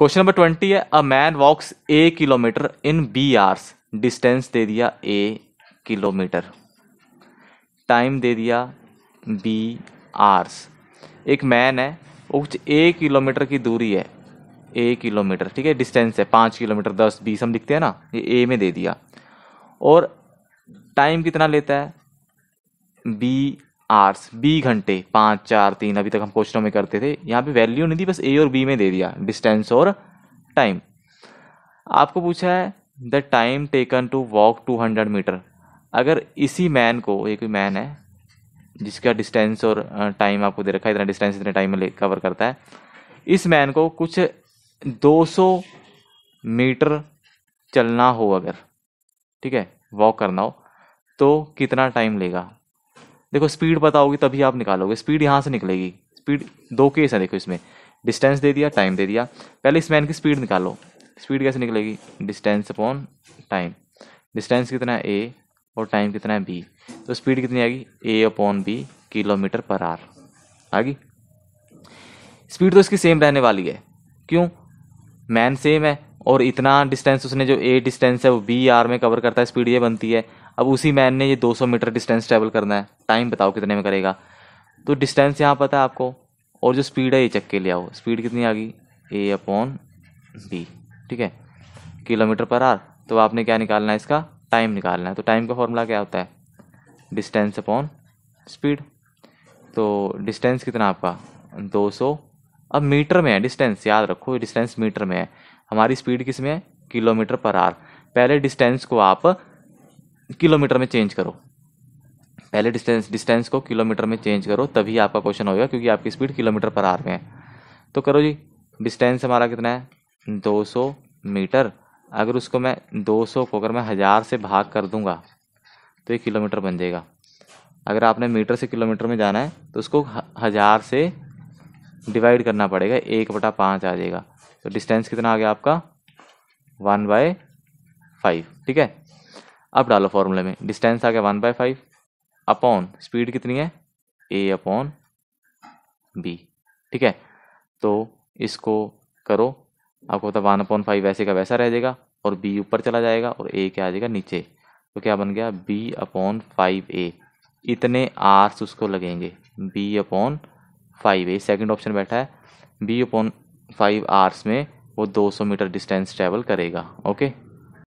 question number twenty है a man walks A kilometre in B hours distance दे दिया A kilometre time दे दिया B hours एक man है वो कुछ ए किलोमीटर की दूरी है ए किलोमीटर ठीक है डिस्टेंस है पाँच किलोमीटर दस बीस हम लिखते हैं ना ये ए में दे दिया और टाइम कितना लेता है बी आर्स बी घंटे पाँच चार तीन अभी तक हम क्वेश्चनों में करते थे यहाँ पे वैल्यू नहीं दी बस ए और बी में दे दिया डिस्टेंस और टाइम आपको पूछा है the time taken to walk two hundred metre अगर इसी मैन को एक मैन है जिसका डिस्टेंस और टाइम आपको दे रखा है इतना डिस्टेंस इतने टाइम में कवर करता है इस मैन को कुछ 200 मीटर चलना हो अगर ठीक है वॉक करना हो तो कितना टाइम लेगा देखो स्पीड पता होगी तभी आप निकालोगे स्पीड यहाँ से निकलेगी स्पीड दो केस है देखो इसमें डिस्टेंस दे दिया टाइम दे दिया पहले इस मैन की स्पीड निकालो स्पीड कैसे निकलेगी डिस्टेंस अपॉन टाइम डिस्टेंस कितना है ए और टाइम कितना है बी तो स्पीड कितनी आएगी A upon B kilometre per hour आ गई स्पीड तो इसकी सेम रहने वाली है क्यों मैन सेम है और इतना डिस्टेंस उसने जो ए डिस्टेंस है वो बी आर में कवर करता है स्पीड ये बनती है अब उसी मैन ने ये 200 मीटर डिस्टेंस ट्रैवल करना है टाइम बताओ कितने में करेगा तो डिस्टेंस यहाँ पता है आपको और जो स्पीड है ये चक्के के लिए आओ स्पीड कितनी आ गई ए अपॉन बी ठीक है किलोमीटर पर आर तो आपने क्या निकालना है इसका टाइम निकालना है तो टाइम का फॉर्मूला क्या होता है डिस्टेंस अपॉन स्पीड तो डिस्टेंस कितना आपका 200 अब मीटर में है डिस्टेंस याद रखो डिस्टेंस मीटर में है हमारी स्पीड किस में है किलोमीटर पर आर पहले डिस्टेंस को आप किलोमीटर में चेंज करो पहले डिस्टेंस डिस्टेंस को किलोमीटर में चेंज करो तभी आपका क्वेश्चन होगा क्योंकि आपकी स्पीड किलोमीटर पर आर में है तो करो जी डिस्टेंस हमारा कितना है 200 मीटर अगर उसको मैं 200 को अगर मैं हज़ार से भाग कर दूंगा तो ये किलोमीटर बन जाएगा अगर आपने मीटर से किलोमीटर में जाना है तो उसको हज़ार से डिवाइड करना पड़ेगा एक बटा पाँच आ जाएगा तो डिस्टेंस कितना आ गया आपका वन बाय फाइव ठीक है अब डालो फॉर्मूले में डिस्टेंस आ गया one by five upon speed कितनी है ए अपॉन बी ठीक है तो इसको करो आपको पता वन अपॉन फाइव वैसे का वैसा रह जाएगा और बी ऊपर चला जाएगा और ए क्या आ जाएगा नीचे तो क्या बन गया बी अपॉन फाइव ए इतने आर्स उसको लगेंगे B upon five A second option बैठा है बी अपॉन फाइव आर्स में वो 200 मीटर डिस्टेंस ट्रैवल करेगा ओके